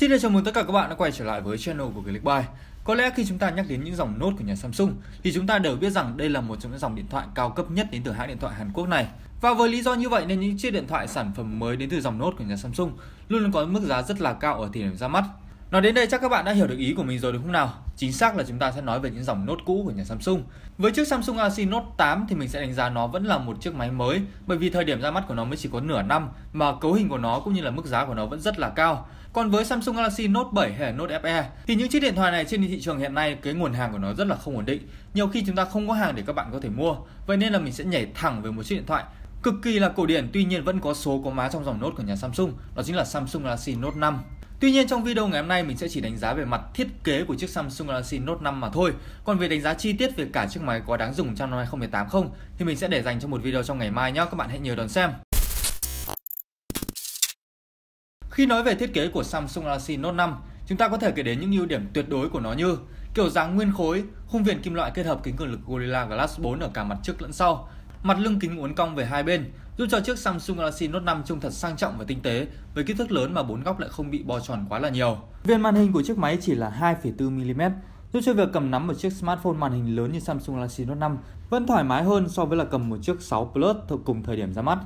Xin chào mừng tất cả các bạn đã quay trở lại với channel của Click Buy. Có lẽ khi chúng ta nhắc đến những dòng nốt của nhà Samsung thì chúng ta đều biết rằng đây là một trong những dòng điện thoại cao cấp nhất đến từ hãng điện thoại Hàn Quốc này. Và với lý do như vậy nên những chiếc điện thoại sản phẩm mới đến từ dòng nốt của nhà Samsung luôn có mức giá rất là cao ở thời điểm ra mắt. Nói đến đây chắc các bạn đã hiểu được ý của mình rồi đúng không nào? Chính xác là chúng ta sẽ nói về những dòng nốt cũ của nhà Samsung. Với chiếc Samsung Galaxy Note 8 thì mình sẽ đánh giá nó vẫn là một chiếc máy mới bởi vì thời điểm ra mắt của nó mới chỉ có nửa năm mà cấu hình của nó cũng như là mức giá của nó vẫn rất là cao. Còn với Samsung Galaxy Note 7 hay Note FE thì những chiếc điện thoại này trên thị trường hiện nay cái nguồn hàng của nó rất là không ổn định. Nhiều khi chúng ta không có hàng để các bạn có thể mua. Vậy nên là mình sẽ nhảy thẳng về một chiếc điện thoại cực kỳ là cổ điển tuy nhiên vẫn có số có má trong dòng nốt của nhà Samsung, đó chính là Samsung Galaxy Note 5. Tuy nhiên trong video ngày hôm nay mình sẽ chỉ đánh giá về mặt thiết kế của chiếc Samsung Galaxy Note 5 mà thôi. Còn về đánh giá chi tiết về cả chiếc máy có đáng dùng trong năm 2018 không thì mình sẽ để dành cho một video trong ngày mai nhé. Các bạn hãy nhớ đón xem. Khi nói về thiết kế của Samsung Galaxy Note 5, chúng ta có thể kể đến những ưu điểm tuyệt đối của nó như kiểu dáng nguyên khối, khung viền kim loại kết hợp kính cường lực Gorilla Glass 4 ở cả mặt trước lẫn sau, Mặt lưng kính uốn cong về hai bên, giúp cho chiếc Samsung Galaxy Note 5 trông thật sang trọng và tinh tế với kích thước lớn mà bốn góc lại không bị bo tròn quá là nhiều. Viên màn hình của chiếc máy chỉ là 2,4 mm, giúp cho việc cầm nắm một chiếc smartphone màn hình lớn như Samsung Galaxy Note 5 vẫn thoải mái hơn so với là cầm một chiếc 6 Plus thuộc cùng thời điểm ra mắt.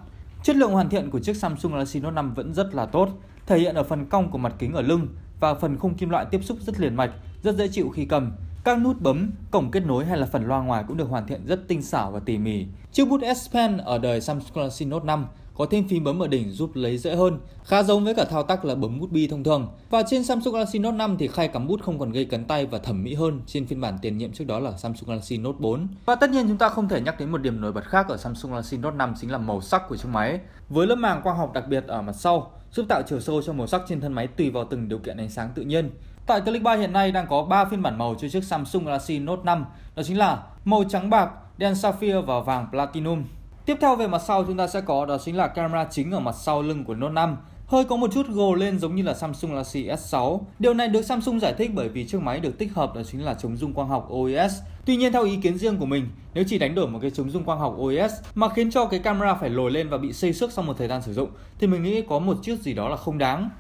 Chất lượng hoàn thiện của chiếc Samsung Galaxy Note 5 vẫn rất là tốt, thể hiện ở phần cong của mặt kính ở lưng và phần khung kim loại tiếp xúc rất liền mạch, rất dễ chịu khi cầm. Các nút bấm, cổng kết nối hay là phần loa ngoài cũng được hoàn thiện rất tinh xảo và tỉ mỉ. Chiếc bút S Pen ở đời Samsung Galaxy Note 5 có thêm phím bấm ở đỉnh giúp lấy dễ hơn, khá giống với cả thao tác là bấm bút bi thông thường. Và trên Samsung Galaxy Note 5 thì khay cắm bút không còn gây cấn tay và thẩm mỹ hơn trên phiên bản tiền nhiệm trước đó là Samsung Galaxy Note 4. Và tất nhiên chúng ta không thể nhắc đến một điểm nổi bật khác ở Samsung Galaxy Note 5 chính là màu sắc của chiếc máy. Với lớp màng quang học đặc biệt ở mặt sau, giúp tạo chiều sâu cho màu sắc trên thân máy tùy vào từng điều kiện ánh sáng tự nhiên. Tại Click 3 hiện nay đang có 3 phiên bản màu cho chiếc Samsung Galaxy Note 5, đó chính là màu trắng bạc, đen sapphire và vàng platinum. Tiếp theo về mặt sau chúng ta sẽ có đó chính là camera chính ở mặt sau lưng của Note 5 hơi có một chút gồ lên giống như là Samsung Galaxy S6. Điều này được Samsung giải thích bởi vì chiếc máy được tích hợp đó chính là chống rung quang học OIS. E Tuy nhiên theo ý kiến riêng của mình, nếu chỉ đánh đổi một cái chống rung quang học OIS e mà khiến cho cái camera phải lồi lên và bị xây xước sau một thời gian sử dụng thì mình nghĩ có một chiếc gì đó là không đáng.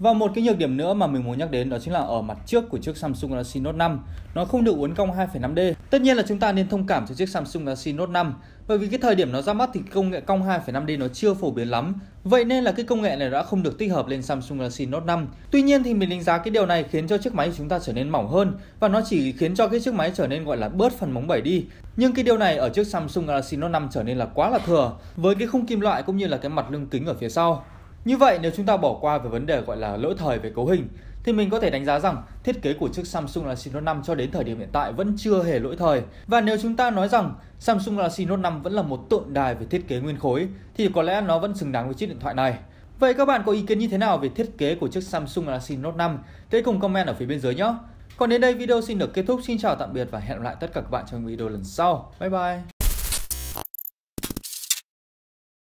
Và một cái nhược điểm nữa mà mình muốn nhắc đến đó chính là ở mặt trước của chiếc Samsung Galaxy Note 5 nó không được uốn cong 2.5D. Tất nhiên là chúng ta nên thông cảm cho chiếc Samsung Galaxy Note 5 bởi vì cái thời điểm nó ra mắt thì công nghệ cong 2.5D nó chưa phổ biến lắm. Vậy nên là cái công nghệ này đã không được tích hợp lên Samsung Galaxy Note 5. Tuy nhiên thì mình đánh giá cái điều này khiến cho chiếc máy của chúng ta trở nên mỏng hơn và nó chỉ khiến cho cái chiếc máy trở nên gọi là bớt phần móng bẩy đi. Nhưng cái điều này ở chiếc Samsung Galaxy Note 5 trở nên là quá là thừa với cái khung kim loại cũng như là cái mặt lưng kính ở phía sau. Như vậy nếu chúng ta bỏ qua về vấn đề gọi là lỗi thời về cấu hình thì mình có thể đánh giá rằng thiết kế của chiếc Samsung Galaxy Note 5 cho đến thời điểm hiện tại vẫn chưa hề lỗi thời. Và nếu chúng ta nói rằng Samsung Galaxy Note 5 vẫn là một tượng đài về thiết kế nguyên khối thì có lẽ nó vẫn xứng đáng với chiếc điện thoại này. Vậy các bạn có ý kiến như thế nào về thiết kế của chiếc Samsung Galaxy Note 5? Hãy cùng comment ở phía bên dưới nhé. Còn đến đây video xin được kết thúc. Xin chào tạm biệt và hẹn gặp lại tất cả các bạn trong video lần sau. Bye bye.